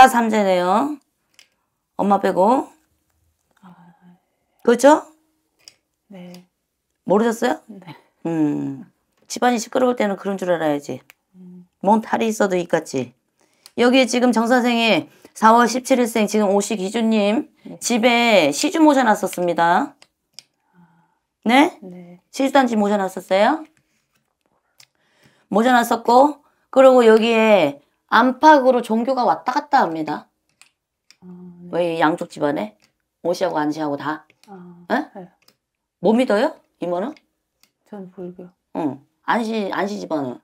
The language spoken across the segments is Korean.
아따 삼재네요. 엄마 빼고. 그렇죠? 네. 모르셨어요? 네. 음. 집안이 시끄러울 때는 그런 줄 알아야지. 몸 탈이 있어도 이같지. 여기 에 지금 정 선생이 4월 17일생 지금 오시 기준님 네. 집에 시주 모셔놨었습니다. 네? 네. 시주단지 모셔놨었어요? 모셔놨었고 그리고 여기에 안팎으로 종교가 왔다 갔다 합니다. 아, 네. 왜 양쪽 집안에 오시하고 안시하고 다. 아, 네. 뭐 믿어요? 이모는? 전 불교. 응. 안시 안시 집안은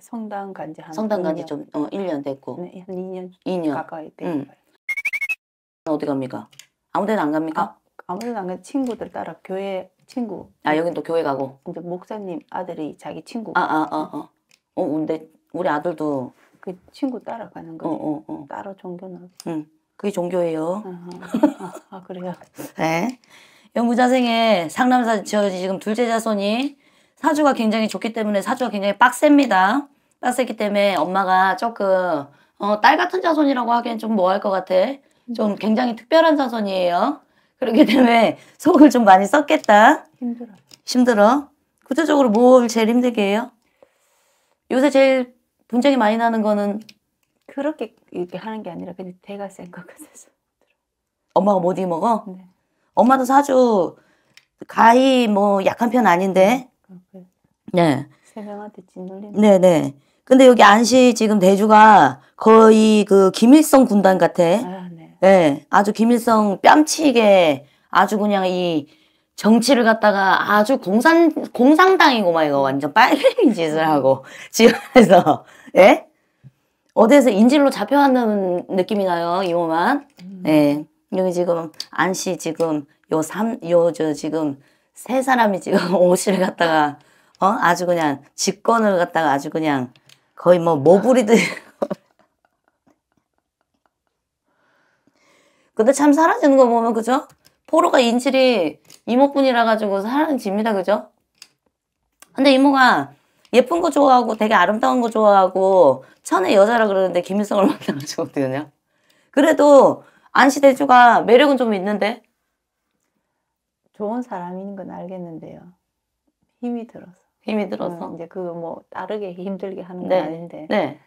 성당 간지 한 성당 간지 좀 어, 1년 됐고. 네, 한 2년. 2년 가까이 된 응. 어디 갑니까? 아무 데나 안 갑니까? 아, 무 데나 안가 친구들 따라 교회 친구. 아, 여긴 또 교회 가고. 근데 목사님 아들이 자기 친구. 아, 아, 아, 아. 어, 근데 우리 아들도 그 친구 따라가는 거예 어, 어, 어. 따로 종교는. 응. 그게 종교예요. 아, 그래요? 네. 영부자생의 상남사 저 지금 둘째 자손이 사주가 굉장히 좋기 때문에 사주가 굉장히 빡셉니다. 빡세기 때문에 엄마가 조금 어, 딸 같은 자손이라고 하기엔 좀 뭐할 것 같아. 좀 음. 굉장히 특별한 자손이에요. 그렇기 때문에 속을 좀 많이 썼겠다. 힘들어. 힘들어. 구체적으로 뭘 제일 힘들게 해요? 요새 제일 분장이 많이 나는 거는 그렇게 이렇게 하는 게 아니라 그냥 배가 센 것 같아서 엄마가 못 이먹어? 네. 엄마도 사주 가히 뭐 약한 편 아닌데 네. 네. 세 명한테 짓눌리는 네네 네. 근데 여기 안시 지금 대주가 거의 그 김일성 군단 같아 아, 네. 네. 아주 김일성 뺨치게 아주 그냥 이 정치를 갖다가 아주 공산, 공상당이고 막 이거 완전 빨갱이 짓을 하고 지원해서, 예? 어디에서 인질로 잡혀가는 느낌이 나요, 이모만. 음. 예. 여기 지금 안씨 지금 요 삼, 요 저 지금 세 사람이 지금 오 옷을 갔다가어 아주 그냥 직권을 갖다가 아주 그냥 거의 뭐 모부리듯 근데 참 사라지는 거 보면 그죠? 포로가 인질이 이모뿐이라 가지고 사랑 집니다. 그죠? 근데 이모가 예쁜 거 좋아하고 되게 아름다운 거 좋아하고 천의 여자라 그러는데 김일성을 만나가지고 어떻게 그래도 안시대주가 매력은 좀 있는데 좋은 사람인 건 알겠는데요. 힘이 들어서. 힘이 들어서. 응, 이제 그거 뭐 다르게 힘들게 하는 건 네. 아닌데. 네.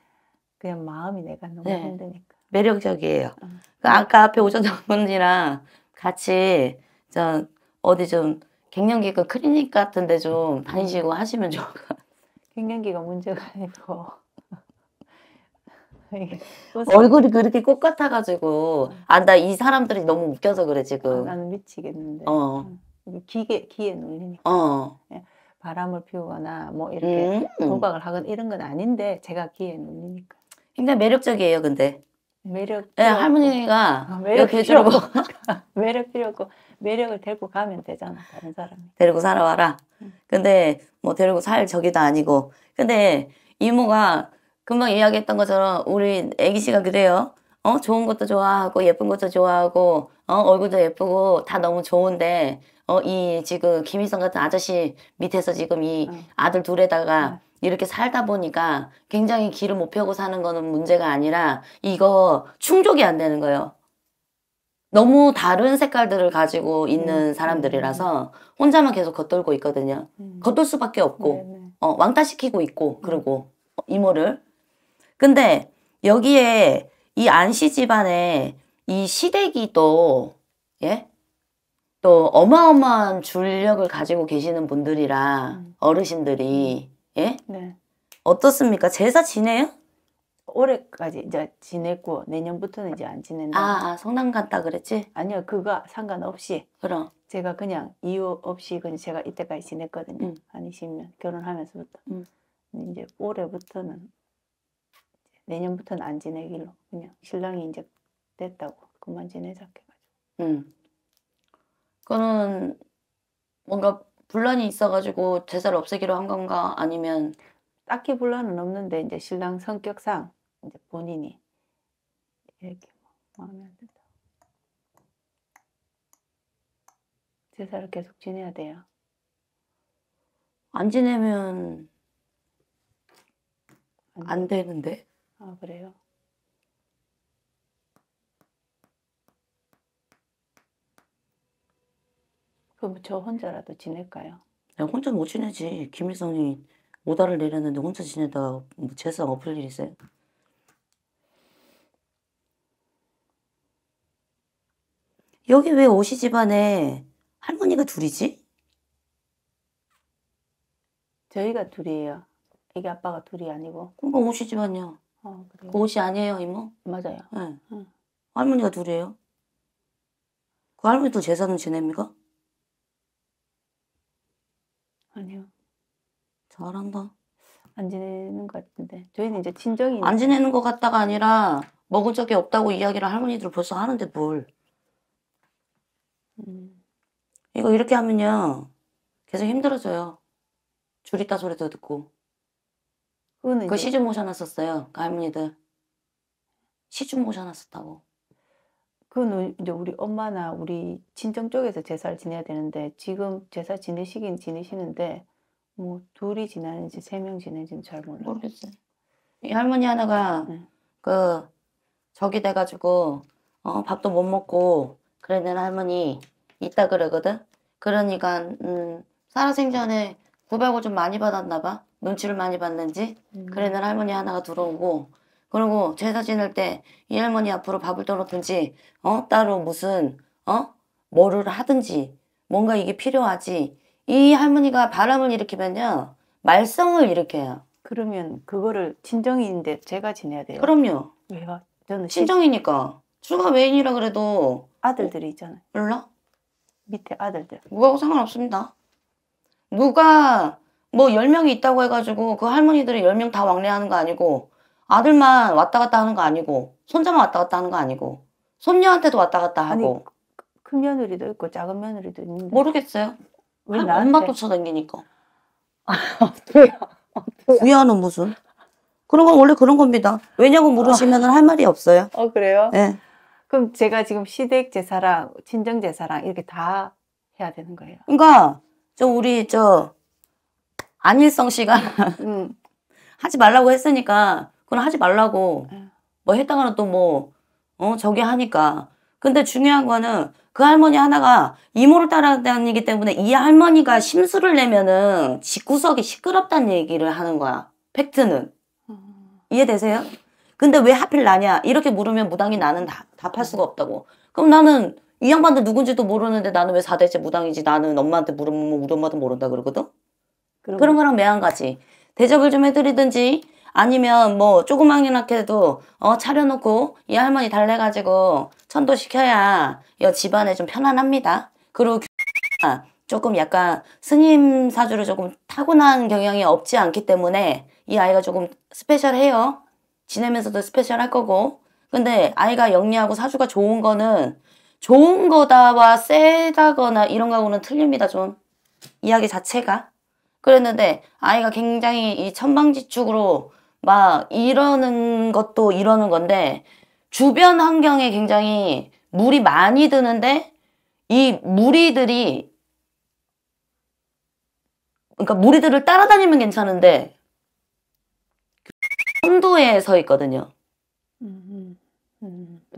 그냥 마음이 내가 너무 네. 힘드니까. 매력적이에요. 응. 그 아까 앞에 오전 전문이랑 같이 저 어디 좀 갱년기가 그 클리닉 같은데 좀 다니시고 하시면 좋을 것 같아요. 갱년기가 문제가 아니고 얼굴이 그렇게 꽃 같아가지고 음. 아나 이 사람들이 너무 웃겨서 그래 지금. 아, 나는 미치겠는데. 어. 음. 기계 기에 놀리니까. 어. 예. 바람을 피우거나 뭐 이렇게 음. 도박을 하거나 이런 건 아닌데 제가 기에 놀리니까. 굉장히 매력적이에요, 근데. 매력 네, 할머니가 어, 매력 해주고 매력 필요 없고 매력을 데리고 가면 되잖아 다른 사람 데리고 살아와라 음. 근데 뭐 데리고 살 적이도 아니고 근데 이모가 금방 이야기했던 것처럼 우리 애기 씨가 그래요 어 좋은 것도 좋아하고 예쁜 것도 좋아하고 어 얼굴도 예쁘고 다 너무 좋은데 어 이 지금 김희성 같은 아저씨 밑에서 지금 이 응. 아들 둘에다가 응. 이렇게 살다 보니까 굉장히 길을 못 펴고 사는 거는 문제가 아니라 이거 충족이 안 되는 거예요. 너무 다른 색깔들을 가지고 있는 음. 사람들이라서 혼자만 계속 겉돌고 있거든요. 음. 겉돌 수밖에 없고 네, 네. 어, 왕따시키고 있고 음. 그리고 어, 이모를 근데 여기에 이 안씨 집안에 이 시댁이 또 예? 또 어마어마한 줄력을 가지고 계시는 분들이라 음. 어르신들이 음. 예? 네. 어떻습니까? 제사 지내요? 올해까지 이제 지냈고 내년부터는 이제 안 지낸다. 아, 아 성당 갔다 그랬지? 아니요 그거 상관없이. 그럼. 제가 그냥 이유 없이 그냥 제가 이때까지 지냈거든요. 음. 한 20년 결혼하면서부터. 음. 이제 올해부터는 내년부터는 안 지내기로 그냥 신랑이 이제 됐다고 그만 지내자 해가지고. 음. 그거는 뭔가 분란이 있어가지고 제사를 없애기로 한 건가 아니면 딱히 분란은 없는데 이제 신랑 성격상 이제 본인이 이렇게 마음에 안 든다. 제사를 계속 지내야 돼요. 안 지내면 안, 되는데. 아 그래요? 그럼 저 혼자라도 지낼까요? 야, 혼자 못 지내지. 김일성이 오다를 내렸는데 혼자 지내다가 뭐 재산 엎을 일 있어요? 여기 왜 오시 집안에 할머니가 둘이지? 저희가 둘이에요. 애기 아빠가 둘이 아니고. 그러니까 오시 집안이요. 어, 그 옷이 아니에요, 이모? 맞아요. 네. 응. 할머니가 둘이에요. 그 할머니도 재산은 지냅니까? 아니요. 잘한다. 안 지내는 것 같은데. 저희는 이제 친정이. 안 지내는 것 같다가 아니라 먹은 적이 없다고 이야기를 할머니들 벌써 하는데 뭘. 음. 이거 이렇게 하면요. 계속 힘들어져요. 줄 있다 소리도 듣고. 그거는 그 이제... 시중 모셔놨었어요. 그 할머니들. 시중 모셔놨었다고. 그거 이제 우리 엄마나 우리 친정 쪽에서 제사를 지내야 되는데 지금 제사 지내시긴 지내시는데 뭐 둘이 지내는지 세 명지내는지잘 몰라요. 모르겠어요. 이 할머니 하나가 네. 그 적이 돼가지고 어, 밥도 못 먹고 그랬는 할머니 있다 그러거든. 그러니까 음, 살아생전에 구박을 좀 많이 받았나 봐. 눈치를 많이 받는지. 음. 그랬는 할머니 하나가 들어오고 그리고 제사 지낼 때 이 할머니 앞으로 밥을 떨었든지 어 따로 무슨 어 뭐를 하든지 뭔가 이게 필요하지 이 할머니가 바람을 일으키면요 말썽을 일으켜요. 그러면 그거를 친정인인데 제가 지내야 돼요. 그럼요. 왜요? 저는 친정이니까 추가 외인이라 그래도 아들들이 있잖아요. 몰라? 밑에 아들들. 누가하고 상관없습니다. 누가 뭐 열명이 있다고 해가지고 그 할머니들이 열명 다 왕래하는 거 아니고 아들만 왔다 갔다 하는 거 아니고 손자만 왔다 갔다 하는 거 아니고 손녀한테도 왔다 갔다 하고 아니, 큰 며느리도 있고 작은 며느리도 있는데 모르겠어요. 왜 나한테... 엄마 쫓아다니니까. 어때요? 구야는 무슨? 그런 건 원래 그런 겁니다. 왜냐고 물으시면 할 말이 없어요. 어 그래요? 네. 그럼 제가 지금 시댁 제사랑 친정 제사랑 이렇게 다 해야 되는 거예요. 그러니까 저 우리 저 안일성 씨가 음. 하지 말라고 했으니까 그건 하지 말라고 네. 뭐 했다가는 또 뭐 어, 저기 하니까. 근데 중요한 거는 그 할머니 하나가 이모를 따라다니기 때문에 이 할머니가 심술을 내면은 집구석이 시끄럽다는 얘기를 하는 거야. 팩트는. 음. 이해되세요? 근데 왜 하필 나냐? 이렇게 물으면 무당이 나는 다, 답할 수가 없다고. 그럼 나는 이 양반들 누군지도 모르는데 나는 왜 4대째 무당이지? 나는 엄마한테 물으면 뭐 우리 엄마도 모른다 그러거든? 그런 거랑 매한 가지. 대접을 좀 해드리든지 아니면 뭐 조그만이나게도 어 차려놓고 이 할머니 달래가지고 천도시켜야 이 집안에 좀 편안합니다. 그리고 조금 약간 스님 사주를 조금 타고난 경향이 없지 않기 때문에 이 아이가 조금 스페셜해요. 지내면서도 스페셜할 거고 근데 아이가 영리하고 사주가 좋은 거는 좋은 거다와 세다거나 이런 거하고는 틀립니다 좀 이야기 자체가 그랬는데 아이가 굉장히 이 천방지축으로 막 이러는 것도 이러는 건데 주변 환경에 굉장히 물이 많이 드는데 이 무리들이 그러니까 무리들을 따라다니면 괜찮은데 선도에 서 있거든요. 음.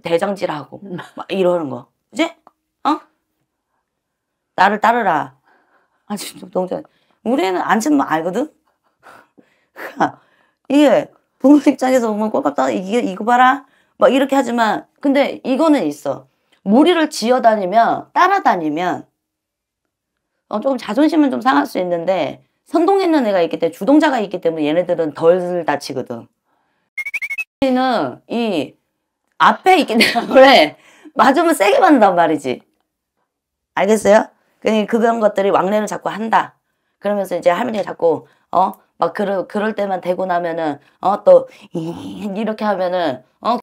대장질하고 음. 막 이러는 거. 그지? 어? 나를 따르라. 아 진짜 동무 잘. 우리는 앉으면 알거든. 그러니까 이게 부모 입장에서 보면 꼴값다 이게 이거 봐라 막 이렇게 하지만 근데 이거는 있어 무리를 지어 다니면 따라다니면 어, 조금 자존심은 좀 상할 수 있는데 선동했는 애가 있기 때문에 주동자가 있기 때문에 얘네들은 덜 다치거든 이 앞에 있기 때문에 맞으면 세게 맞는단 말이지 알겠어요? 그러니까 그런 것들이 왕래를 자꾸 한다 그러면서 이제 할머니가 자꾸 어막 어, 그러, 그럴 때만 되고 나면은 어 또 이렇게 하면은 어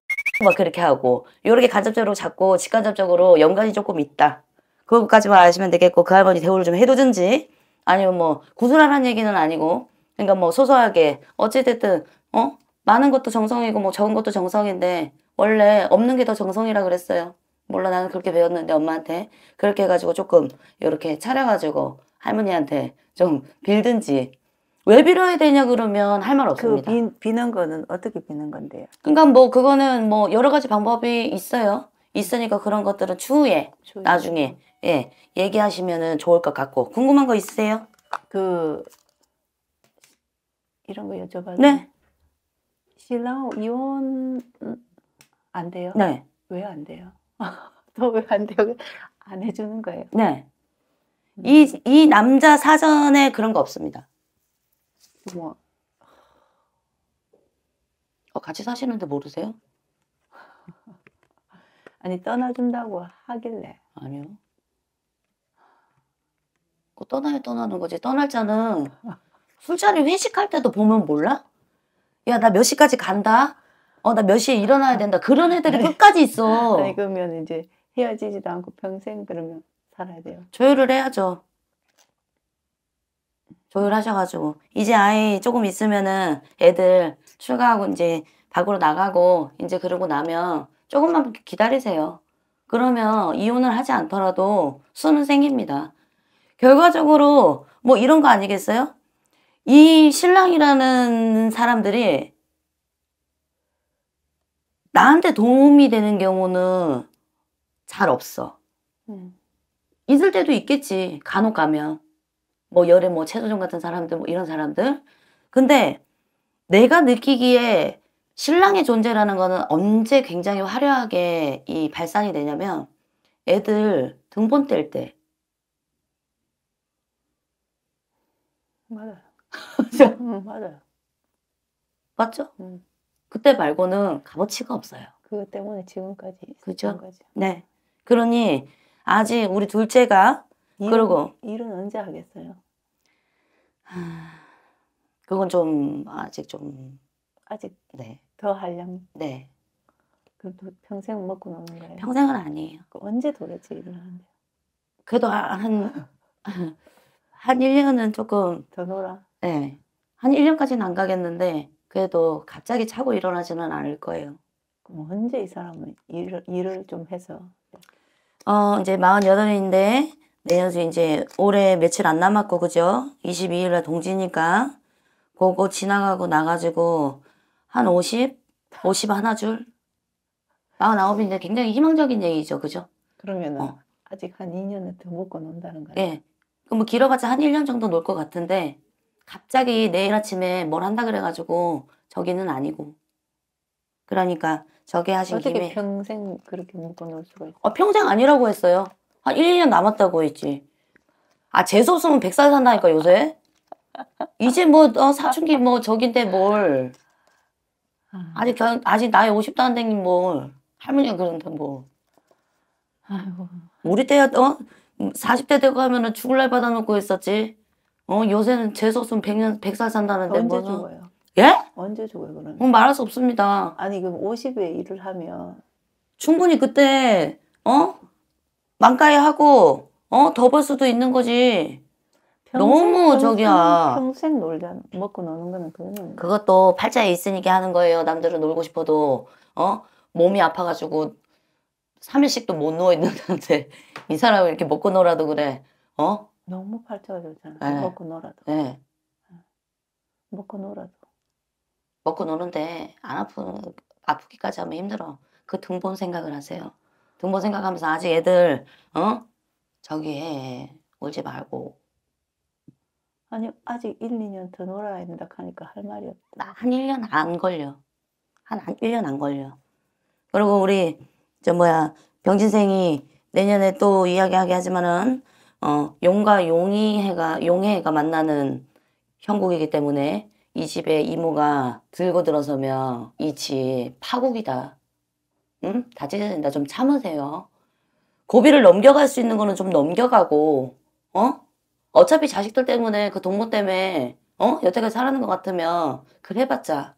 막 그렇게 하고 요렇게 간접적으로 잡고 직간접적으로 연관이 조금 있다. 그것까지만 아시면 되겠고 그 할머니 대우를 좀 해두든지 아니면 뭐구슬하라 얘기는 아니고 그러니까 뭐 소소하게 어찌됐든 어 많은 것도 정성이고 뭐 적은 것도 정성인데 원래 없는 게 더 정성이라 그랬어요. 몰라 나는 그렇게 배웠는데 엄마한테 그렇게 해가지고 조금 이렇게 차려가지고 할머니한테 좀 빌든지 왜 빌어야 되냐 그러면 할말 그 없습니다. 그 비, 는 거는 어떻게 비는 건데요? 그러니까 뭐 그거는 뭐 여러 가지 방법이 있어요. 있으니까 그런 것들은 추후에, 추후 나중에 예 얘기하시면은 좋을 것 같고 궁금한 거 있으세요? 그 이런 거 여쭤봐도 네 신랑 이혼 안 돼요? 네왜 안 돼요? 또왜안 돼요? 안 해주는 거예요? 네이이 음. 남자 사전에 그런 거 없습니다. 뭐 어, 같이 사시는데 모르세요? 아니 떠나준다고 하길래 아니요. 그 떠나야 떠나는 거지. 떠날 자는 술자리 회식할 때도 보면 몰라? 야 나 몇 시까지 간다. 어 나 몇 시에 일어나야 된다. 그런 애들이 끝까지 있어. 아니, 그러면 이제 헤어지지도 않고 평생 그러면 살아야 돼요. 조율을 해야죠. 조율하셔가지고 이제 아이 조금 있으면은 애들 출가하고 이제 밖으로 나가고 이제 그러고 나면 조금만 기다리세요. 그러면 이혼을 하지 않더라도 수는 생깁니다. 결과적으로 뭐 이런 거 아니겠어요? 이 신랑이라는 사람들이 나한테 도움이 되는 경우는 잘 없어. 음. 있을 때도 있겠지. 간혹 가면. 뭐열에뭐 최소종 뭐 같은 사람들 뭐 이런 사람들 근데 내가 느끼기에 신랑의 존재라는 거는 언제 굉장히 화려하게 이 발산이 되냐면 애들 등본 뗄 때. 맞아요. 맞아요. 맞죠? 응. 그때 말고는 값어치가 없어요. 그것 때문에 지금까지. 그죠? 까지 네. 그러니 아직 우리 둘째가 그리고 일은 언제 하겠어요? 아, 그건 좀 아직 좀 아직 네. 더 하려면 네. 그럼 또 평생 먹고 노는 거예요? 평생은 아니에요. 언제 도대체 일을 하는데요? 그래도 한, 한, 한 1년은 조금. 더 놀아? 네. 한 1년까지는 안 가겠는데, 그래도 갑자기 차고 일어나지는 않을 거예요. 그럼 언제 이 사람은 일, 일을 좀 해서? 어, 이제 48인데, 그래에 이제 올해 며칠 안 남았고 그죠? 22일날 동지니까 그거 지나가고 나가지고 한 50? 50 하나 줄? 49인데 굉장히 희망적인 얘기죠. 그죠? 그러면은 어. 아직 한 2년을 더 먹고 논다는 거예요? 예. 그럼 뭐 길어봤자 한 1년 정도 놀 것 같은데 갑자기 내일 아침에 뭘 한다 그래가지고 저기는 아니고 그러니까 저게 하신 어떻게 김에 평생 그렇게 먹고 놀 수가 있어요? 평생 아니라고 했어요. 한 1, 2년 남았다고 했지. 아, 재수 없으면 백살 산다니까, 요새. 이제 뭐, 어, 사춘기 뭐, 저긴데 뭘. 아. 아직, 결, 아직 나이 50도 안 되긴 뭘. 할머니가 그런데 뭐. 아이고. 우리 때야, 어? 40대 되고 하면은 죽을 날 받아놓고 있었지. 어, 요새는 재수 없으면 100년, 100살 산다는데 언제 뭐는. 죽어요? 예? 언제 죽어요, 그러면? 어, 말할 수 없습니다. 아니, 그럼 50에 일을 하면. 충분히 그때, 어? 망가이 하고 어더 벌 수도 있는 거지. 평생, 너무 저기야. 평생 놀자 먹고 노는 거는 그거는. 그것도 팔자에 있으니까 하는 거예요. 남들은 놀고 싶어도 어 몸이 아파가지고 3일씩도 못 누워 있는데 이 사람은 이렇게 먹고 놀아도 그래. 어? 너무 팔자가 좋잖아. 네. 먹고 놀아도. 네. 먹고 놀아도. 먹고 노는데 안 아픈 아프기까지 하면 힘들어. 그 등본 생각을 하세요. 등본 생각하면서 아직 애들 어? 저기 해. 울지 말고. 아니 아직 1, 2년 더 놀아야 된다 하니까 할 말이 없다. 한 1년 안 걸려. 한 1년 안 걸려. 그리고 우리 저 뭐야 병진생이 내년에 또 이야기하게 하지만은 어 용과 용이 해가 용 해가 만나는 형국이기 때문에 이 집에 이모가 들고 들어서면 이 집 파국이다. 응? 다지된다좀 참으세요. 고비를 넘겨갈 수 있는 거는 좀 넘겨가고 어? 어차피 자식들 때문에 그 동무 때문에 어? 여태까지 살아는 것 같으면 그래봤자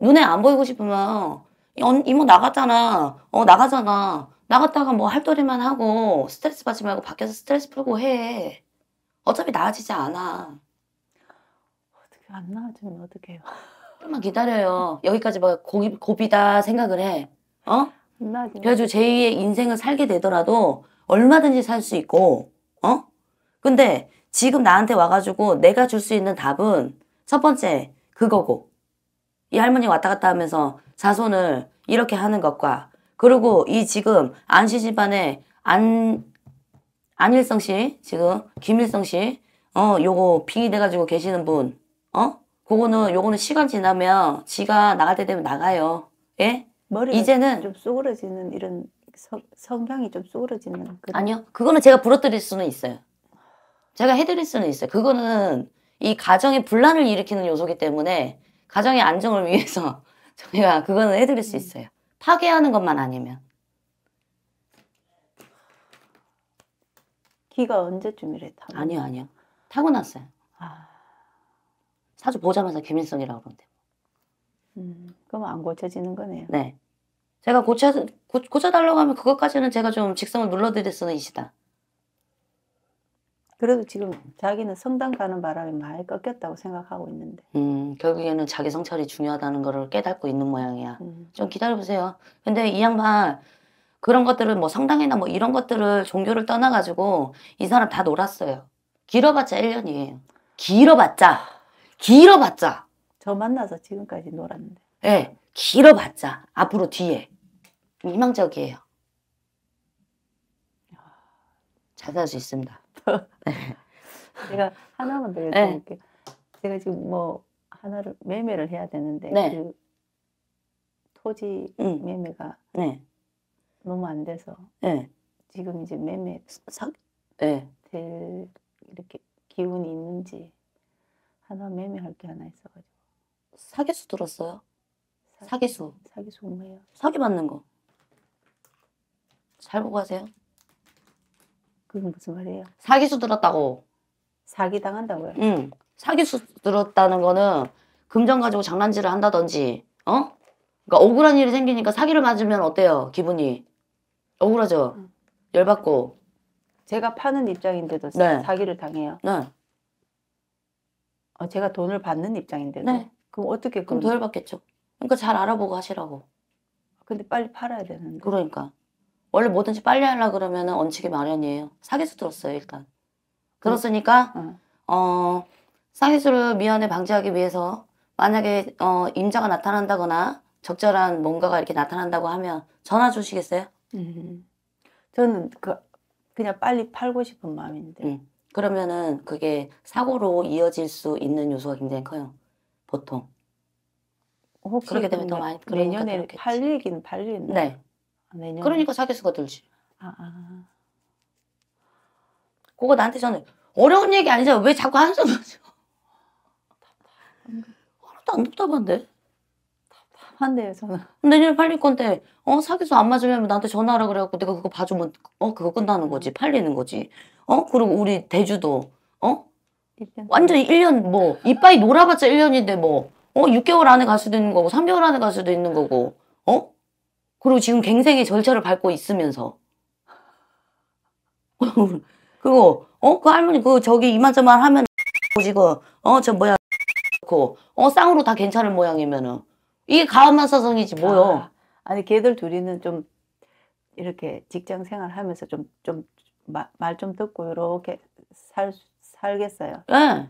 눈에 안 보이고 싶으면 이모 나갔잖아 어 나가잖아 나갔다가 뭐 할 도리만 하고 스트레스 받지 말고 밖에서 스트레스 풀고 해 어차피 나아지지 않아 어떻게 안 나아지면 어떡해요 조금만 기다려요. 여기까지 막 뭐 고비, 고비다 생각을 해. 어? 그래가지고 제2의 인생을 살게 되더라도 얼마든지 살 수 있고, 어? 근데 지금 나한테 와가지고 내가 줄 수 있는 답은 첫 번째, 그거고. 이 할머니 왔다 갔다 하면서 자손을 이렇게 하는 것과, 그리고 이 지금 안씨 집안에 안, 안일성 씨, 지금 김일성 씨, 어, 요거 빙이 돼가지고 계시는 분, 어? 그거는 요거는 시간 지나면 지가 나갈 때 되면 나가요. 예? 머리가 이제는 좀 쏘그러지는 이런 성, 성향이 좀 쏘그러지는 그런... 아니요. 그거는 제가 부러뜨릴 수는 있어요. 제가 해드릴 수는 있어요. 그거는 이 가정의 분란을 일으키는 요소기 때문에 가정의 안정을 위해서 저희가 그거는 해드릴 수 음. 있어요. 파괴하는 것만 아니면. 귀가 언제쯤이래 타고? 아니요, 아니요. 타고났어요. 아... 사주 보자마자 개민성이라고 그러는데. 음, 그럼 안 고쳐지는 거네요. 네. 제가 고쳐, 고, 고쳐달라고 하면 그것까지는 제가 좀 직성을 눌러드릴 수는 있다. 그래도 지금 자기는 성당 가는 바람에 많이 꺾였다고 생각하고 있는데. 음, 결국에는 자기 성찰이 중요하다는 거를 깨닫고 있는 모양이야. 음. 좀 기다려보세요. 근데 이 양반 그런 것들을 뭐 성당이나 뭐 이런 것들을 종교를 떠나가지고 이 사람 다 놀았어요. 길어봤자 1년이에요. 길어봤자. 길어봤자. 저 만나서 지금까지 놀았는데. 예, 네, 길어봤자. 앞으로 뒤에. 좀 희망적이에요. 잘살 수 있습니다. 제가 하나만 더 네. 여쭤볼게요. 네. 제가 지금 뭐 하나를 매매를 해야 되는데 네. 그 토지 음. 매매가 네. 너무 안 돼서 네. 지금 이제 매매 사, 네. 될 이렇게 기운이 있는지 하나 매매할 게 하나 있어가지고. 사기수 들었어요? 사기수. 사기수 뭐예요? 사기 받는 거. 잘 보고 하세요. 그게 무슨 말이에요? 사기수 들었다고. 사기 당한다고요? 응. 사기수 들었다는 거는 금전 가지고 장난질을 한다든지, 어? 그러니까 억울한 일이 생기니까 사기를 맞으면 어때요? 기분이 억울하죠. 응. 열받고. 제가 파는 입장인데도 네. 사기를 당해요. 네. 어, 제가 돈을 받는 입장인데 네. 그럼 어떻게 그럼 덜 받겠죠. 그러니까 잘 알아보고 하시라고. 근데 빨리 팔아야 되는데. 그러니까. 원래 뭐든지 빨리 하려 그러면 얹히기 마련이에요. 사기수 들었어요, 일단. 들었으니까 어, 사기수를 미연에 방지하기 위해서 만약에 어, 임자가 나타난다거나 적절한 뭔가가 이렇게 나타난다고 하면 전화 주시겠어요? 음. 저는 그 그냥 빨리 팔고 싶은 마음인데. 음. 그러면은 그게 사고로 이어질 수 있는 요소가 굉장히 커요. 보통. 혹시 그렇게 되면 더 많이 그러니까 내년에 팔리긴 팔리는. 네. 아, 내년. 그러니까 사기수가 들지. 아, 아, 아. 그거 나한테 전에 어려운 얘기 아니잖아. 왜 자꾸 한숨을 쉬어? 하나도 안 답답한데? 한대요 전화. 내년에 팔릴 건데 어 사기수 안맞으면 나한테 전화하라 그래갖고 내가 그거 봐주면 어 그거 끝나는 거지 팔리는 거지. 어 그리고 우리 대주도 어 완전히 1년 뭐 이빨이 놀아봤자 1년인데 뭐어 6개월 안에 갈 수도 있는 거고 3개월 안에 갈 수도 있는 거고 어 그리고 지금 갱생의 절차를 밟고 있으면서 그거 어그 할머니 그 저기 이만저만 하면 지 그어저 뭐야 그, 어 쌍으로 다 괜찮은 모양이면은 이게 가만사성이지 뭐요. 아, 니 걔들 둘이는 좀 이렇게 직장 생활하면서 좀 좀말 좀 듣고 이렇게 살 살겠어요. 예.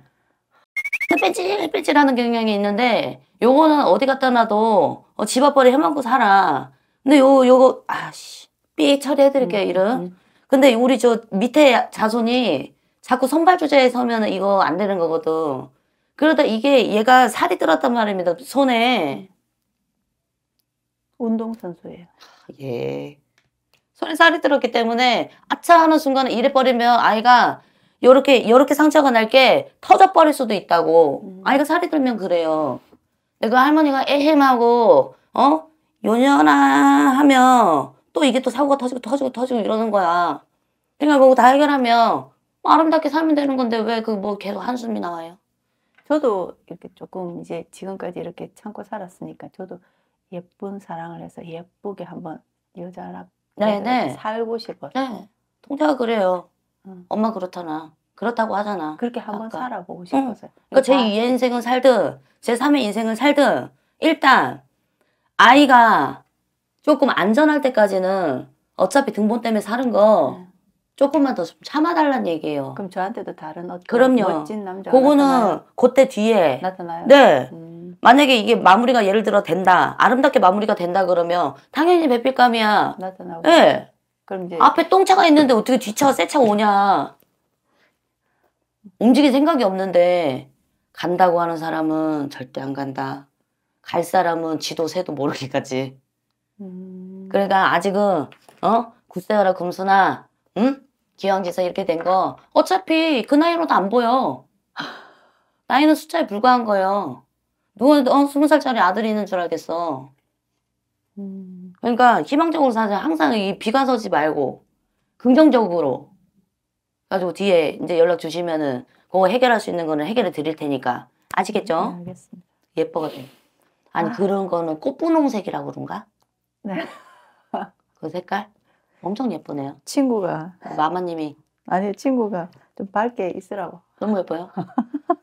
빼질 빼질하는 경향이 있는데 요거는 어디 갖다 놔도 어, 집 앞벌이 해먹고 살아. 근데 요 요거 아씨 삐 처리해드릴게요 음, 이름. 음. 근데 우리 저 밑에 자손이 자꾸 선발 주제에 서면 이거 안 되는 거거든. 그러다 이게 얘가 살이 들었단 말입니다 손에. 운동선수예요. 예. 손에 살이 들었기 때문에 아차 하는 순간에 이래버리면 아이가 요렇게 요렇게 상처가 날 게 터져버릴 수도 있다고 음. 아이가 살이 들면 그래요. 그 할머니가 애헴하고 어 요년아 하면 또 이게 또 사고가 터지고 터지고 터지고 이러는 거야. 그러니까 그거 다 해결하면 뭐 아름답게 살면 되는 건데 왜 그 뭐 계속 한숨이 나와요? 저도 이렇게 조금 이제 지금까지 이렇게 참고 살았으니까 저도 예쁜 사랑을 해서 예쁘게 한번 여자라 네, 네. 살고 싶어 네. 통자가 그래요. 응. 엄마 그렇잖아. 그렇다고 하잖아. 그렇게 한번 아까. 살아보고 싶어요 응. 그니까제 2의 아. 인생은 살든 제 3의 인생은 살든 일단 아이가 조금 안전할 때까지는 어차피 등본 때문에 사는 거 조금만 더 참아달란 얘기예요. 그럼 저한테도 다른 어떤 그럼요. 멋진 남자 그거는 그때 뒤에 나타나요. 네. 음. 만약에 이게 마무리가 예를 들어 된다. 아름답게 마무리가 된다 그러면 당연히 배필감이야. 나타나고. 예. 네. 그럼 이제 앞에 똥차가 있는데 어떻게 뒤차가 새 차가 오냐. 움직일 생각이 없는데 간다고 하는 사람은 절대 안 간다. 갈 사람은 지도 새도 모르기까지 음. 그러니까 아직은 어? 굿세어라 금수나 응? 기왕지사 이렇게 된 거 어차피 그 나이로도 안 보여. 나이는 숫자에 불과한 거예요. 누가 어, 스무 살짜리 아들이 있는 줄 알겠어. 그러니까 희망적으로 사자 항상 이비가서지 말고 긍정적으로 가지고 뒤에 이제 연락 주시면은 그거 해결할 수 있는 거는 해결해 드릴 테니까 아시겠죠? 네, 알겠습니다. 예뻐가 돼. 아니 아. 그런 거는 꽃분홍색이라고 그런가? 네. 그 색깔 엄청 예쁘네요. 친구가 마마님이 아니 친구가 좀 밝게 있으라고. 너무 예뻐요.